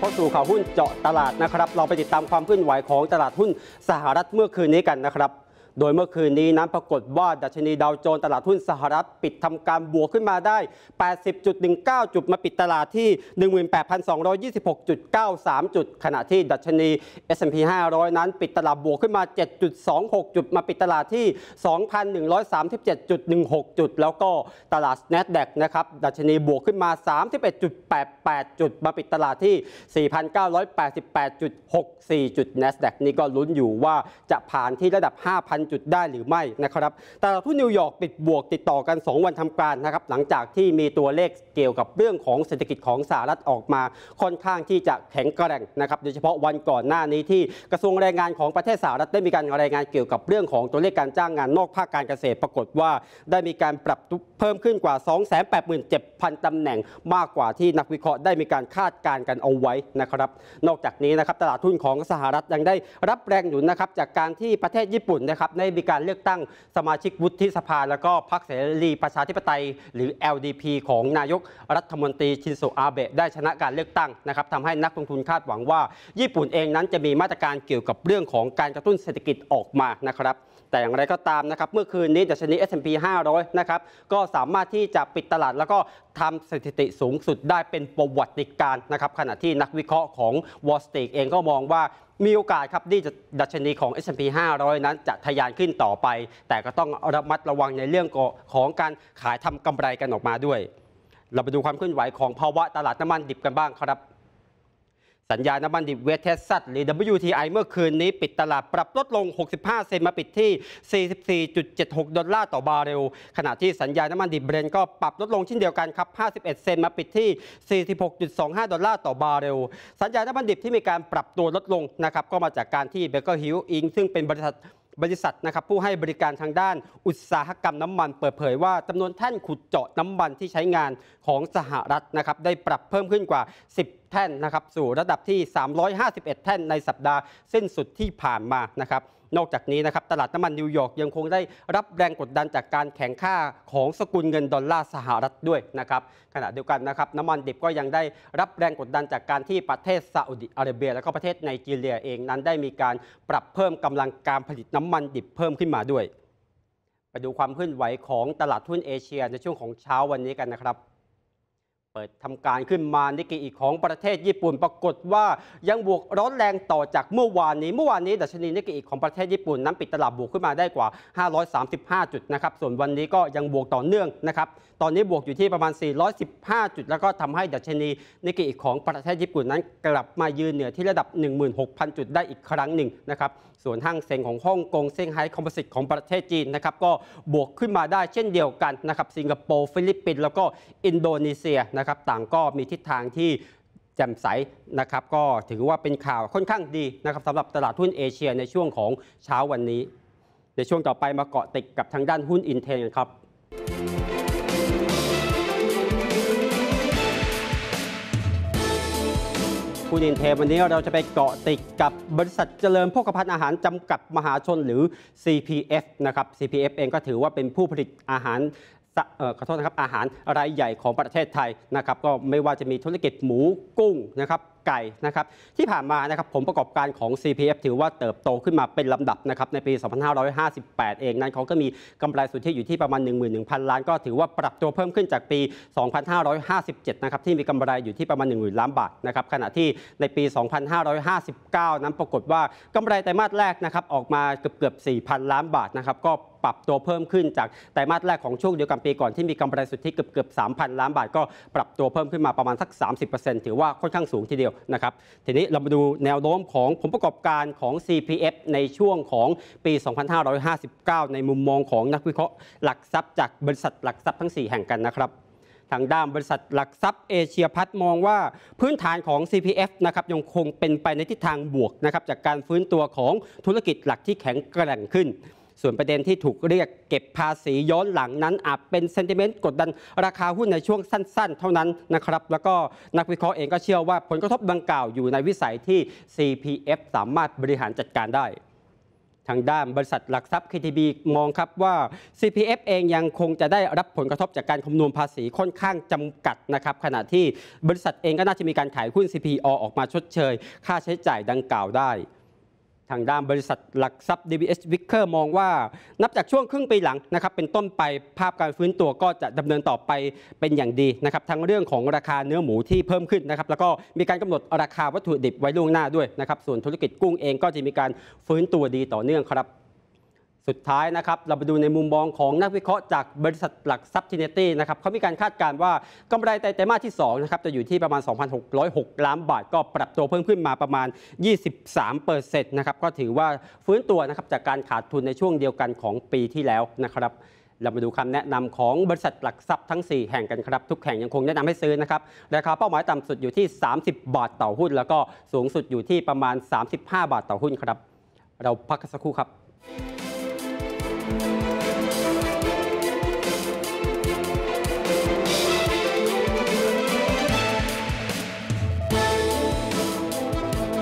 เข้าสู่ข่าวหุ้นเจาะตลาดนะครับ เราไปติดตามความเคลื่อนไหวของตลาดหุ้นสหรัฐเมื่อคืนนี้กันนะครับโดยเมื่อคืนนี้นั้นปรากฏว่า ดัชนีดาวโจนส์ตลาดหุ้นสหรัฐปิดทำการบวกขึ้นมาได้ 80.19 จุดมาปิดตลาดที่ 18,226.93 จุด ขณะที่ดัชนี S&P 500 นั้นปิดตลาดบวกขึ้นมา 7.26 จุด มาปิดตลาดที่ 2,137.16 จุดแล้วก็ตลาด n a s d a q นะครับดัชนีบวกขึ้นมา 31.88 จุดมาปิดตลาดที่ 4,988.64 จุด n a s d a q นี้ก็ลุ้นอยู่ว่าจะผ่านที่ระดับ 5,000จุดได้หรือไม่นะครับ ตลาดหุ้นนิวยอร์กปิดบวกติดต่อกัน2วันทำการนะครับ หลังจากที่มีตัวเลขเกี่ยวกับเรื่องของเศรษฐกิจของสหรัฐออกมาค่อนข้างที่จะแข็งแกร่งนะครับโดยเฉพาะวันก่อนหน้านี้ที่กระทรวงแรงงานของประเทศสหรัฐได้มีการรายงานเกี่ยวกับเรื่องของตัวเลขการจ้างงานนอกภาคการเกษตรปรากฏว่า ได้มีการปรับเพิ่มขึ้นกว่า 287,000 ตำแหน่งมากกว่าที่นักวิเคราะห์ได้มีการคาดการณ์กันเอาไว้นะครับนอกจากนี้นะครับตลาดหุ้นของสหรัฐยังได้รับแรงหนุนนะครับจากการที่ประเทศญี่ปุ่นนะครับได้มีการเลือกตั้งสมาชิกวุฒิสภาแล้วก็พรรคเสรีประชาธิปไตย หรือ LDP ของนายกรัฐมนตรีชินโซอาเบะได้ชนะการเลือกตั้งนะครับทำให้นักลงทุนคาดหวังว่า ญี่ปุ่นเองนั้นจะมีมาตรการเกี่ยวกับเรื่องของการกระตุ้นเศรษฐกิจออกมานะครับแต่อย่างไรก็ตามนะครับเมื่อคืนนี้ดัชนี S&P 500นะครับก็สามารถที่จะปิดตลาดแล้วก็ทำสถิติสูงสุดได้เป็นประวัติการนะครับ ขณะที่นักวิเคราะห์ของวอลสตีกเองก็มองว่ามีโอกาสครับที่จะดัชนีของ S&P 500นั้นจะทะยานขึ้นต่อไป แต่ก็ต้องระมัดระวังในเรื่องของการขายทำกำไรกันออกมาด้วย เราไปดูความเคลื่อนไหว ของภาวะตลาดน้ำมันดิบกันบ้างครับสัญญาณน้ำมันดิบเวสเทสซัหรือ WTI เมื่อคืนนี้ปิดตลาดปรับลดลง 65 เซนมาปิดที่ 44.76 ดอลลาร์ต่อบาร์เรลขณะที่สัญญาณน้ำมันดิบเบรนก็ปรับลดลงเช่นเดียวกันครับ 51 เซนมาปิดที่ 46.25 ดอลลาร์ต่อบาร์เรลสัญญาณน้ำมันดิบที่มีการปรับตัวลดลงนะครับก็มาจากการที่เบเกอร์ฮิลอิงซึ่งเป็นบริษัทบริษัทนะครับผู้ให้บริการทางด้านอุตสาหกรรมน้ำมัน เปิดเผยว่าจำนวนแท่นขุดเจาะน้ำมันที่ใช้งานของสหรัฐนะครับได้ปรับเพิ่มขึ้นกว่า 10แท่นนะครับสู่ระดับที่ 351 แท่นในสัปดาห์สิ้นสุดที่ผ่านมานะครับ นอกจากนี้นะครับตลาดน้ำมันนิวยอร์กยังคงได้รับแรงกดดันจากการแข่งข้าของสกุลเงินดอลลาร์สหรัฐด้วยนะครับขณะเดียวกันนะครับน้ำมันดิบก็ยังได้รับแรงกดดันจากการที่ประเทศซาอุดิอาระเบียและก็ประเทศไนจีเรียเองนั้นได้มีการปรับเพิ่มกำลังการผลิตน้ำมันดิบเพิ่มขึ้นมาด้วย ไปดูความเคลื่อนไหวของตลาดหุ้นเอเชีย ในช่วงของเช้าวันนี้กันนะครับเปิดทำการขึ้นมานิกเกอีของประเทศญี่ปุ่น ปรากฏว่ายังบวกร้อนแรงต่อจากเมื่อวานนี้ เมื่อวานนี้ดัชนีนิกเกอีของประเทศญี่ปุ่นนั้นปิดตลาดบวกขึ้นมาได้กว่า 535 จุดนะครับส่วนวันนี้ก็ยังบวกต่อเนื่องนะครับตอนนี้บวกอยู่ที่ประมาณ 415 จุดแล้วก็ทำให้ดัชนีนิกเกอีของประเทศญี่ปุ่นนั้น กลับมายืนเหนือที่ระดับ 16,000จุดได้อีกครั้งหนึ่งนะครับส่วนห้างเซ็งของฮ่องกงเซี่ยงไฮ้คอมโพสิตของประเทศจีนนะครับก็บวกขึ้นมาได้เช่นเดียวกันนะครับสิงคโปร์ฟิลิปปินส์แล้วก็อินโดนีเซียนนะครับต่างก็มีทิศทางที่แจ่มใสนะครับก็ถือว่าเป็นข่าวค่อนข้างดีนะครับสำหรับตลาดหุ้นเอเชีย ในช่วงของเช้าวันนี้ในช่วงต่อไปมาเกาะติดกับทางด้านหุ้นอินเทนครับคุณอินเทวันนี้เราจะไปเกาะติดกับบริษัทเจริญโภคภัณฑ์อาหารจำกัดมหาชนหรือ CPF นะครับ CPF เองก็ถือว่าเป็นผู้ผลิตอาหารขอโทษนะครับอาหารรายใหญ่ของประเทศไทยนะครับก็ไม่ว่าจะมีธุรกิจหมูกุ้งนะครับไก่นะครับที่ผ่านมานะครับผมประกอบการของ CPF ถือว่าเติบโตขึ้นมาเป็นลำดับนะครับ ในปี 2558 เองนั้นเขาก็มีกำไรสุทธิอยู่ที่ประมาณ 11,000 ล้าน ก็ ถือว่าปรับตัวเพิ่มขึ้นจากปี 2557 นะครับที่มีกำไรอยู่ที่ประมาณ1 0,000ล้านบาทนะครับขณะที่ในปี 2559 นั้นปรากฏว่ากำไรไตรมาสแรกนะครับออกมาเกือบเกือบ4,000 ล้านบาทนะครับก็ปรับตัวเพิ่มขึ้นจากไตรมาสแรกของช่วงเดียวกันปีก่อนที่มีกำไรสุทธิเกือบเกือบ3,000 ล้านบาทก็ปรับตัวเพิ่มขึ้นมาประมาณสัก 30%ถือว่าค่อนข้างสูงทีเดียวยวนะครับทีนี้เรามาดูแนวโน้มของผลประกอบการของ CPF ในช่วงของปี 2559 ในมุมมอง ของนักวิเคราะห์หลักทรัพย์จากบริษัทหลักทรัพย์ทั้ง4แห่งกันนะครับทางด้านบริษัทหลักทรัพย์เอเชียพัฒมองว่าพื้นฐานของ CPF นะครับยังคงเป็นไปในทิศทางบวกนะครับจากการฟื้นตัวของธุรกิจหลักที่แข็งแกร่งขึ้นส่วนประเด็นที่ถูกเรียกเก็บภาษีย้อนหลังนั้นอาจเป็นเซนติเมนต์กดดันราคาหุ้นในช่วงสั้น ๆ เท่านั้นนะครับแล้วก็นักวิเคราะห์เองก็เชื่อว่าผลกระทบดังกล่าวอยู่ในวิสัยที่ CPF สามารถบริหารจัดการได้ ทางด้านบริษัทหลักทรัพย์ KTB มองครับว่า CPF เองยังคงจะได้รับผลกระทบจากการคำนวณภาษีค่อนข้างจำกัดนะครับขณะที่บริษัทเองก็น่าจะมีการขายหุ้น CPO ออกมาชดเชย ค่าใช้จ่ายดังกล่าวได้ทางด้านบริษัทหลักทรัพย์ DBS w i c k e r มองว่า นับจากช่วงครึ่งปีหลังนะครับเป็นต้นไปภาพการฟื้นตัวก็จะดำเนินต่อไปเป็นอย่างดีนะครับทั้งเรื่องของราคาเนื้อหมูที่เพิ่มขึ้นนะครับแล้วก็มีการกำหนดราคาวัตถุดิบไว้ล่วงหน้าด้วยนะครับส่วนธุรกิจกุ้งเองก็จะมีการฟื้นตัวดีต่อเนื่องครับสุดท้ายนะครับ เราไปดูในมุมมองของนักวิเคราะห์จากบริษัทหลักทรัพย์ทนเนตี้นะครับเขามีการคาดการณ์ว่ากำไรไตรมาสที่2นะครับ จะอยู่ที่ประมาณ 2,606ล้านบาท ก็ปรับตัวเพิ่มขึ้นมาประมาณ 23%นะครับ ก็ถือว่าฟื้นตัวนะครับ จากการขาดทุนในช่วงเดียวกันของปีที่แล้วนะครับ เรามาดูคำแนะนำของบริษัทหลักทรัพย์ทั้ง 4 แห่งกันครับ ทุกแห่งยังคงแนะนำให้ซื้อนะครับ ราคาเป้าหมายต่ำสุดอยู่ที่ 30 บาทต่อหุ้น แล้วก็สูงสุดอยู่ที่ประมาณ 35 บาทต่อหุ้นครับเราพักสักครู่ครับ